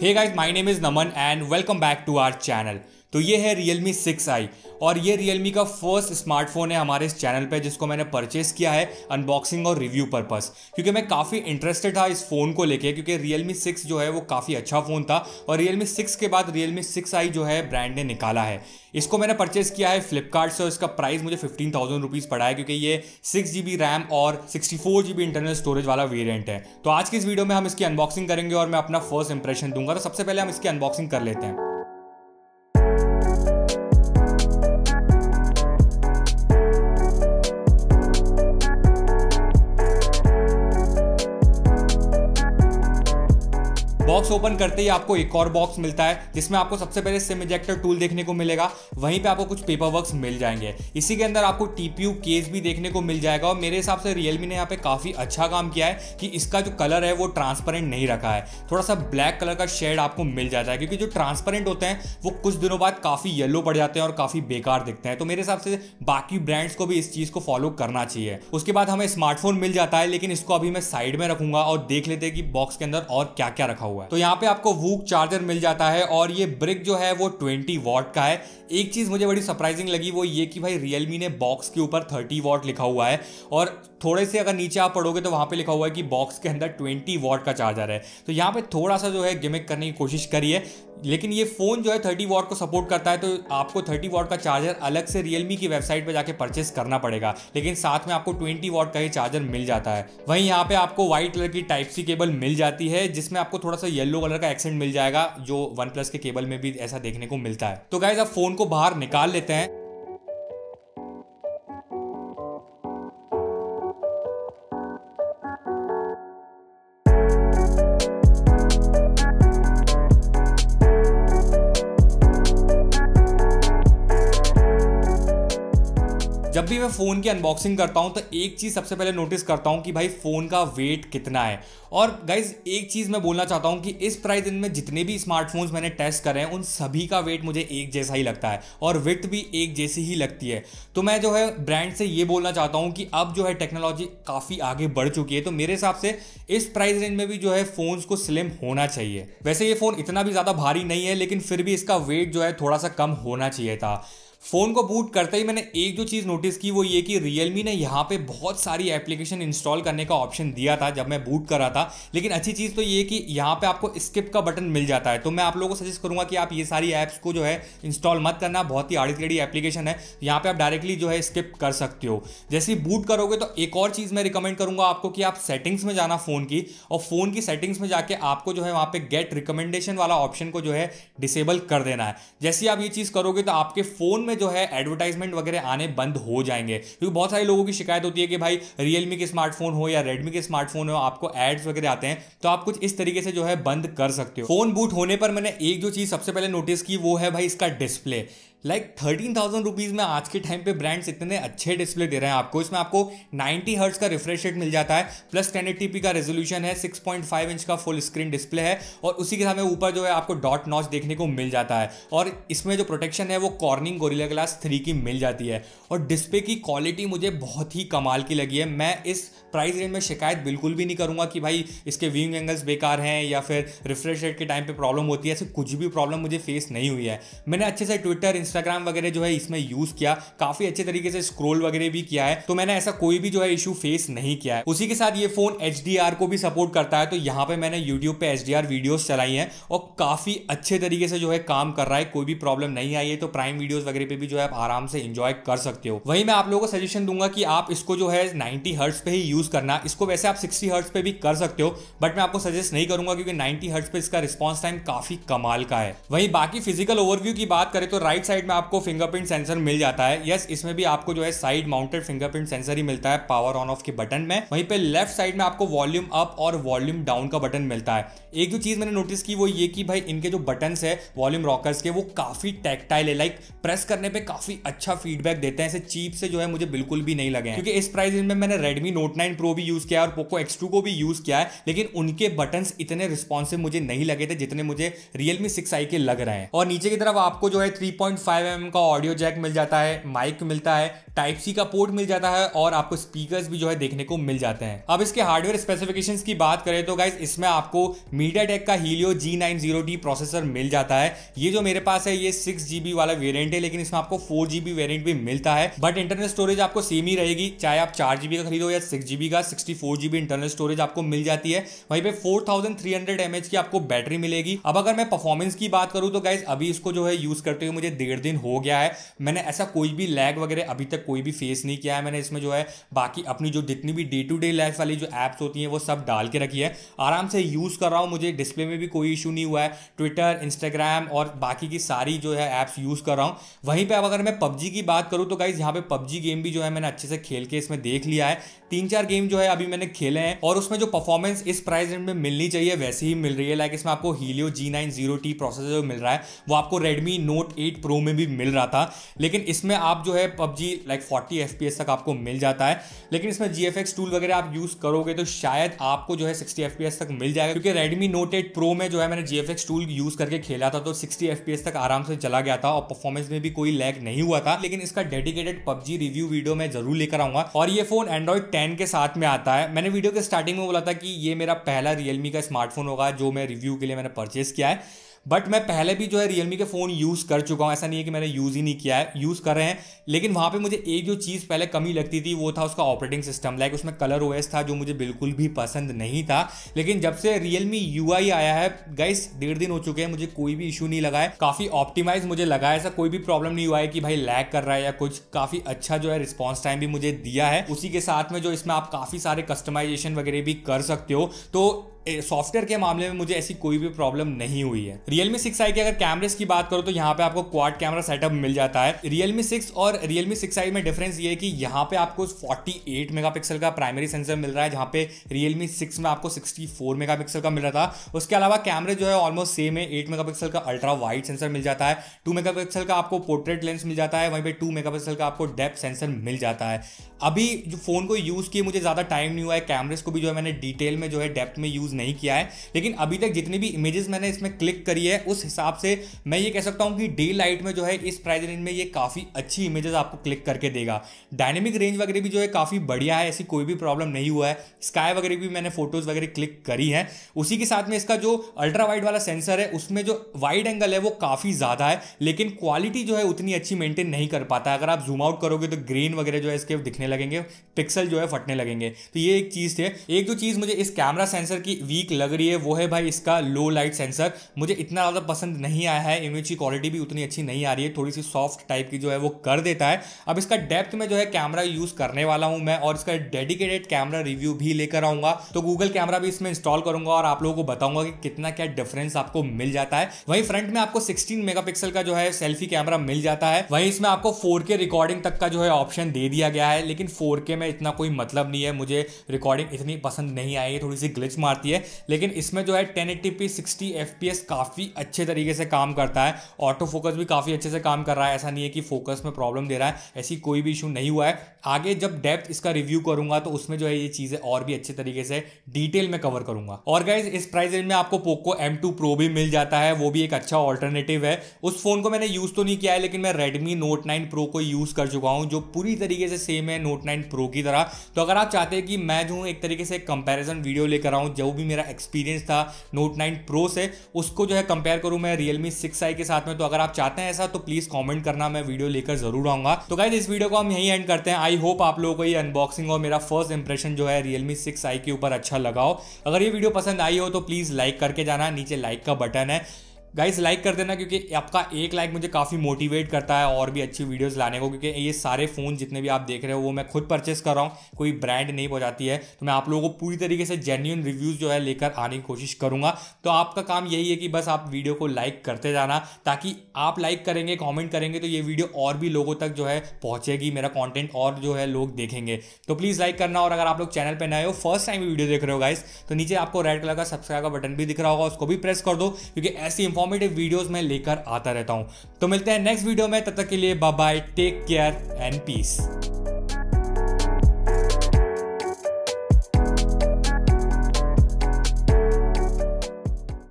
Hey guys, my name is Naman and welcome back to our channel. तो ये है six आई और ये मी का फर्स्ट स्मार्टफोन है हमारे इस चैनल पे जिसको मैंने परचेस किया है अनबॉक्सिंग और रिव्यू पर्पस क्योंकि मैं काफ़ी इंटरेस्टेड था इस फ़ोन को लेके क्योंकि मी सिक्स जो है वो काफ़ी अच्छा फ़ोन था और मी सिक्स के बाद सिक्स आई जो है ब्रांड ने निकाला है इसको मैंने परचेस किया है फ्लिपकार्ट से और इसका प्राइस मुझे फिफ्टीन थाउजेंड रुपीज़ पड़ा है क्योंकि ये सिक्स जी बी रैम और sixty four G B internal storage वाला वेरियंट है तो आज की इस वीडियो में हम इसकी अनबॉक्सिंग करेंगे और मैं अपना फर्स्ट इंप्रेशन दूंगा तो सबसे पहले हम इसकी अनबॉक्सिंग कर लेते हैं ओपन करते ही आपको एक और बॉक्स मिलता है जिसमें आपको सबसे पहले सिम इजेक्टर टूल देखने को मिलेगा वहीं पे आपको कुछ पेपर वर्क मिल जाएंगे इसी के अंदर आपको टीपीयू केस भी देखने को मिल जाएगा और मेरे हिसाब से रियलमी ने यहाँ पे काफ़ी अच्छा काम किया है कि इसका जो कलर है वो ट्रांसपेरेंट नहीं रखा है थोड़ा सा ब्लैक कलर का शेड आपको मिल जाता है क्योंकि जो ट्रांसपेरेंट होते हैं वो कुछ दिनों बाद काफ़ी येलो पड़ जाते हैं और काफ़ी बेकार दिखते हैं तो मेरे हिसाब से बाकी ब्रांड्स को भी इस चीज़ को फॉलो करना चाहिए उसके बाद हमें स्मार्टफोन मिल जाता है लेकिन इसको अभी मैं साइड में रखूंगा और देख लेते हैं कि बॉक्स के अंदर और क्या क्या रखा हुआ है तो यहाँ पे आपको वूक चार्जर मिल जाता है और ये ब्रिक जो है वो 20 वॉट का है एक चीज़ मुझे बड़ी सरप्राइजिंग लगी वो ये कि भाई रियलमी ने बॉक्स के ऊपर 30 वॉट लिखा हुआ है और थोड़े से अगर नीचे आप पढ़ोगे तो वहाँ पे लिखा हुआ है कि बॉक्स के अंदर 20 वॉट का चार्जर है तो यहाँ पे थोड़ा सा जो है गिमिक करने की कोशिश करी है लेकिन ये फ़ोन जो है 30 वॉट को सपोर्ट करता है तो आपको 30 वॉट का चार्जर अलग से रियलमी की वेबसाइट पर जाके परचेस करना पड़ेगा लेकिन साथ में आपको 20 वॉट का ही चार्जर मिल जाता है वहीं यहाँ पे आपको व्हाइट कलर की टाइप सी केबल मिल जाती है जिसमें आपको थोड़ा सा येलो येलो कलर का एक्सेंट मिल जाएगा जो वन प्लस के केबल में भी ऐसा देखने को मिलता है तो गाइज अब फोन को बाहर निकाल लेते हैं जब भी मैं फ़ोन की अनबॉक्सिंग करता हूँ तो एक चीज़ सबसे पहले नोटिस करता हूँ कि भाई फ़ोन का वेट कितना है और गाइज एक चीज़ मैं बोलना चाहता हूँ कि इस प्राइस दिन में जितने भी स्मार्टफोन्स मैंने टेस्ट करे हैं उन सभी का वेट मुझे एक जैसा ही लगता है और विथ भी एक जैसी ही लगती है तो मैं जो है ब्रांड से ये बोलना चाहता हूँ कि अब जो है टेक्नोलॉजी काफ़ी आगे बढ़ चुकी है तो मेरे हिसाब से इस प्राइस रेंज में भी जो है फ़ोन्स को स्लिम होना चाहिए वैसे ये फ़ोन इतना भी ज़्यादा भारी नहीं है लेकिन फिर भी इसका वेट जो है थोड़ा सा कम होना चाहिए था फ़ोन को बूट करते ही मैंने एक जो चीज़ नोटिस की वो ये कि Realme ने यहाँ पे बहुत सारी एप्लीकेशन इंस्टॉल करने का ऑप्शन दिया था जब मैं बूट कर रहा था लेकिन अच्छी चीज़ तो ये कि यहाँ पे आपको स्किप का बटन मिल जाता है तो मैं आप लोगों को सजेस्ट करूँगा कि आप ये सारी ऐप्स को जो है इंस्टॉल मत करना बहुत ही आड़ी तेड़ी एप्लीकेशन है यहाँ पर आप डायरेक्टली जो है स्किप कर सकते हो जैसे बूट करोगे तो एक और चीज़ मैं रिकमेंड करूँगा आपको कि आप सेटिंग्स में जाना फ़ोन की और फ़ोन की सेटिंग्स में जाके आपको जो है वहाँ पर गेट रिकमेंडेशन वाला ऑप्शन को जो है डिसेबल कर देना है जैसे आप ये चीज़ करोगे तो आपके फ़ोन में में जो है एडवर्टाइजमेंट वगैरह आने बंद हो जाएंगे क्योंकि बहुत सारे लोगों की शिकायत होती है कि भाई रियलमी के स्मार्टफोन हो या रेडमी के स्मार्टफोन हो आपको एड्स वगैरह आते हैं तो आप कुछ इस तरीके से जो है बंद कर सकते हो फोन बूट होने पर मैंने एक जो चीज सबसे पहले नोटिस की वो है भाई इसका display like thirteen thousand rupees में आज के टाइम पे ब्रांड्स इतने अच्छे डिस्प्ले दे रहे हैं आपको इसमें आपको नाइन्टी हर्ट्स का रिफ्रेश रेट मिल जाता है प्लस टेन एट्टी का रेजोल्यूशन है सिक्स पॉइंट फाइव इंच का फुल स्क्रीन डिस्प्ले है और उसी के साथ में ऊपर जो है आपको डॉट नॉच देखने को मिल जाता है और इसमें जो प्रोटेक्शन है वो कॉर्निंग गोरिला ग्लास थ्री की मिल जाती है और डिस्प्ले की क्वालिटी मुझे बहुत ही कमाल की लगी है मैं इस प्राइस रेंज में शिकायत बिल्कुल भी नहीं करूँगा कि भाई इसके व्यूइंग एंगल्स बेकार हैं या फिर रिफ्रेश रेट के टाइम पर प्रॉब्लम होती है ऐसे कुछ भी प्रॉब्लम मुझे फेस नहीं हुई है मैंने अच्छे से ट्विटर इंस्टाग्राम वगैरह जो है इसमें यूज किया काफी अच्छे तरीके से स्क्रोल वगैरह भी किया है तो मैंने ऐसा कोई भी जो है इशू फेस नहीं किया है उसी के साथ ये फोन एच को भी सपोर्ट करता है तो यहाँ पे मैंने यूट्यूब पे एच वीडियोस चलाई हैं और काफी अच्छे तरीके से जो है काम कर रहा है कोई भी प्रॉब्लम नहीं आई है तो प्राइम वीडियो वगैरह पे भी जो है आप आराम से इंजॉय कर सकते हो वही मैं आप लोगों को सजेशन दूंगा कि आप इसको जो है नाइन्टी हर्ट्स पे ही यूज करना इसको वैसे आप सिक्सटी हर्ट्स पे भी कर सकते हो बट मैं आपको सजेस्ट नहीं करूंगा क्योंकि नाइनटी हर्ट्स पे इसका रिस्पॉन्स टाइम काफी कमाल का है वही बाकी फिजिकल ओवरव्यू की बात करें तो राइट साइड वेबसाइट में आपको फिंगरप्रिंट सेंसर मिल जाता है यस इसमें भी आपको जो है साइड माउंटेड फिंगरप्रिंट सेंसर ही मिलता है पावर ऑन ऑफ के बटन में वहीं पे लेफ्ट साइड में आपको वॉल्यूम अप और वॉल्यूम डाउन का बटन मिलता है एक जो चीज मैंने नोटिस की वो ये कि भाई इनके जो बटन है वॉल्यूम रॉकर्स के वो काफी टेक्टाइल है लाइक प्रेस करने पर काफी अच्छा फीडबैक देते हैं ऐसे चीप से जो है मुझे बिल्कुल भी नहीं लगे क्योंकि इस प्राइस में मैंने रेडमी नोट नाइन प्रो भी यूज किया और पोको एक्स को भी यूज किया है लेकिन उनके बटन इतने रिस्पॉन्सिव मुझे नहीं लगे थे जितने मुझे रियलमी सिक्स के लग रहे हैं और नीचे की तरफ आपको जो है थ्री फाइव एम का ऑडियो जैक मिल जाता है माइक मिलता है टाइप सी का पोर्ट मिल जाता है और आपको स्पीकर्स भी जो है देखने को मिल जाते हैं अब इसके हार्डवेयर स्पेसिफिकेशन की बात करें तो गाइज इसमें आपको मीडिया टेक का Helio G nine zero T processor मिल जाता है ये जो मेरे पास है ये सिक्स जीबी वाला वेरियंट है लेकिन इसमें आपको फोर जीबी वेरियंट भी मिलता है बट इंटरनल स्टोरेज आपको सेम ही रहेगी चाहे आप चार जीबी का खरीदो या सिक्स जीबी का sixty four GB internal storage आपको मिल जाती है वहीं पे four thousand three hundred mAh की आपको बैटरी मिलेगी अब अगर मैं परफॉर्मेंस की बात करूँ तो गाइज अभी इसको जो है यूज करते हुए मुझे डेढ़ दिन हो गया है मैंने ऐसा कोई भी लैग वगैरह अभी तक कोई भी फेस नहीं किया है मैंने इसमें जो है बाकी अपनी जो जितनी भी डे टू डे लाइफ वाली जो ऐप्स होती हैं वो सब डाल के रखी है आराम से यूज़ कर रहा हूँ मुझे डिस्प्ले में भी कोई इशू नहीं हुआ है ट्विटर इंस्टाग्राम और बाकी की सारी जो है ऐप्स यूज़ कर रहा हूँ वहीं पर अगर मैं पबजी की बात करूँ तो गाइज़ यहाँ पर पबजी गेम भी जो है मैंने अच्छे से खेल के इसमें देख लिया है तीन चार गेम जो है अभी मैंने खेले हैं और उसमें जो परफॉर्मेंस इस प्राइस रेंज में मिलनी चाहिए वैसे ही मिल रही है लाइक इसमें आपको Helio G nine zero T processor जो मिल रहा है वो आपको रेडमी नोट एट प्रो में भी मिल रहा था लेकिन इसमें आप जो है पबजी लाइक फोर्टी एफ तक आपको मिल जाता है लेकिन इसमें जी एफ टूल वगैरह आप यूज़ करोगे तो शायद आपको जो है सिक्सटी एफ तक मिल जाएगा क्योंकि Redmi Note 8 Pro में जो है मैंने जी एफ टूल यूज़ करके खेला था तो सिक्सटी एफ तक आराम से चला गया था और परफॉर्मेंस में भी कोई लैग नहीं हुआ था लेकिन इसका डेडिकेटेड पबजी रिव्यू वीडियो मैं जरूर लेकर आऊंगा और ये फोन एंड्रॉइड टेन के साथ में आता है मैंने वीडियो के स्टार्टिंग में बोला था कि ये मेरा पहला रियलमी का स्मार्टफोन होगा जो मैं रिव्यू के लिए मैंने परचेस किया है बट मैं पहले भी जो है रियलमी के फ़ोन यूज़ कर चुका हूँ ऐसा नहीं है कि मैंने यूज़ ही नहीं किया है यूज़ कर रहे हैं लेकिन वहाँ पर मुझे एक जो चीज़ पहले कमी लगती थी वो था उसका ऑपरेटिंग सिस्टम लाइक उसमें कलर ओएस था जो मुझे बिल्कुल भी पसंद नहीं था लेकिन जब से रियलमी यू आया है गाइस डेढ़ दिन हो चुके हैं मुझे कोई भी इशू नहीं लगा है काफ़ी ऑप्टिमाइज मुझे लगा है ऐसा कोई भी प्रॉब्लम नहीं हुआ है कि भाई लैक कर रहा है या कुछ काफ़ी अच्छा जो है रिस्पॉन्स टाइम भी मुझे दिया है उसी के साथ में जो इसमें आप काफ़ी सारे कस्टमाइजेशन वगैरह भी कर सकते हो तो सॉफ्टवेयर के मामले में मुझे ऐसी कोई भी प्रॉब्लम नहीं हुई है रियलमी सिक्स आई की अगर कैमरेज की बात करो तो यहाँ पे आपको क्वाड कैमरा सेटअप मिल जाता है रियलमी सिक्स और रियलमी सिक्स आई में डिफरेंस ये है कि यहाँ पे आपको 48 मेगापिक्सल का प्राइमरी सेंसर मिल रहा है जहाँ पे रियलमी सिक्स में आपको 64 मेगापिक्सल का मिल रहा था उसके अलावा कैमरे जो है ऑलमोस्ट सेम है एट मेगा का अल्ट्रा वाइड सेंसर मिल जाता है टू मेगा का आपको पोर्ट्रेट लेंस मिल जाता है वहीं पर टू मेगा का आपको डेप्थ सेंसर मिल जाता है अभी जो फोन को यूज़ किए मुझे ज़्यादा टाइम नहीं हुआ है कैमरेज को भी जो है मैंने डिटेल में जो है डेप्थ में यूज़ यूज़ नहीं किया है लेकिन अभी तक जितनी भी इमेजेस मैंने इसमें क्लिक करी है उस हिसाब से मैं ये कह सकता हूँ कि डे लाइट में जो है इस प्राइस रेंज में ये काफ़ी अच्छी इमेजेस आपको क्लिक करके देगा डायनेमिक रेंज वगैरह भी जो है काफ़ी बढ़िया है ऐसी कोई भी प्रॉब्लम नहीं हुआ है स्काई वगैरह भी मैंने फोटोज़ वगैरह क्लिक करी है उसी के साथ में इसका जो अल्ट्रा वाइड वाला सेंसर है उसमें जो वाइड एंगल है वो काफ़ी ज़्यादा है लेकिन क्वालिटी जो है उतनी अच्छी मेंटेन नहीं कर पाता अगर आप जूम आउट करोगे तो ग्रीन वगैरह जो है इसके दिखने लगेंगे पिक्सल जो है फटने लगेंगे तो ये एक चीज़ थी एक जो चीज़ मुझे इस कैमरा सेंसर की वीक लग रही है वो है भाई इसका लो लाइट सेंसर मुझे इतना ज़्यादा पसंद नहीं आया है इमेज की क्वालिटी भी उतनी अच्छी नहीं आ रही है थोड़ी सी सॉफ्ट टाइप की जो है वो कर देता है अब इसका डेप्थ में जो है कैमरा यूज़ करने वाला हूँ मैं और इसका डेडिकेटेड कैमरा रिव्यू भी लेकर आऊँगा तो गूगल कैमरा भी इसमें इंस्टॉल करूँगा और आप लोगों को बताऊँगा कि कितना क्या डिफरेंस आपको मिल जाता है वहीं फ्रंट में आपको सिक्सटीन मेगा का जो है सेल्फी कैमरा मिल जाता है वहीं इसमें आपको फोर रिकॉर्डिंग तक का जो है ऑप्शन दे दिया गया है लेकिन फोर में इतना कोई मतलब नहीं है मुझे रिकॉर्डिंग इतनी पसंद नहीं आई है थोड़ी सी ग्लिच मारती है है लेकिन इसमें जो है ten eighty P sixty F P S काफ़ी अच्छे तरीके से काम करता है ऑटो फोकस भी काफ़ी अच्छे से काम कर रहा है ऐसा नहीं है कि फोकस में प्रॉब्लम दे रहा है ऐसी कोई भी इशू नहीं हुआ है आगे जब डेप्थ इसका रिव्यू करूंगा तो उसमें जो है ये चीज़ें और भी अच्छे तरीके से डिटेल में कवर करूंगा और गाइज इस प्राइस रेंज में आपको पोको एम टू प्रो भी मिल जाता है वो भी एक अच्छा ऑल्टरनेटिव है उस फोन को मैंने यूज़ तो नहीं किया है लेकिन मैं रेडमी नोट नाइन प्रो को यूज़ कर चुका हूँ जो पूरी तरीके से सेम है नोट नाइन प्रो की तरह तो अगर आप चाहते हैं कि मैं जो एक तरीके से कंपेरिजन वीडियो लेकर आऊँ जो भी भी मेरा एक्सपीरियंस था नोट नाइन प्रो से उसको जो है कंपेयर करूँ मैं रियलमी सिक्स आई के साथ में तो अगर आप चाहते हैं ऐसा तो प्लीज़ कॉमेंट करना मैं वीडियो लेकर जरूर आऊँगा तो गाइज इस वीडियो को हम यही एंड करते हैं आई होप आप लोगों को ये अनबॉक्सिंग और मेरा फर्स्ट इंप्रेशन जो है रियलमी सिक्स के ऊपर अच्छा लगाओ अगर ये वीडियो पसंद आई हो तो प्लीज़ लाइक करके जाना नीचे लाइक का बटन है गाइस लाइक कर देना क्योंकि आपका एक लाइक मुझे काफ़ी मोटिवेट करता है और भी अच्छी वीडियोस लाने को क्योंकि ये सारे फ़ोन जितने भी आप देख रहे हो वो मैं खुद परचेस कर रहा हूँ कोई ब्रांड नहीं पहुँचाती है तो मैं आप लोगों को पूरी तरीके से जेन्यून रिव्यूज़ जो है लेकर आने की कोशिश करूँगा तो आपका काम यही है कि बस आप वीडियो को लाइक करते जाना ताकि आप लाइक करेंगे कॉमेंट करेंगे तो ये वीडियो और भी लोगों तक जो है पहुँचेगी मेरा कॉन्टेंट और जो है लोग देखेंगे तो प्लीज़ लाइक करना और अगर आप लोग चैनल पर नए हो फर्स्ट टाइम वीडियो देख रहे हो गाइस तो नीचे आपको रेड कलर का सब्सक्राइब का बटन भी दिख रहा होगा उसको भी प्रेस कर दो क्योंकि ऐसी इंफॉर्म इन्फॉर्मेटिव वीडियोस मैं लेकर आता रहता हूँ तो मिलते हैं नेक्स्ट वीडियो में तब तक के लिए bye bye take care and piece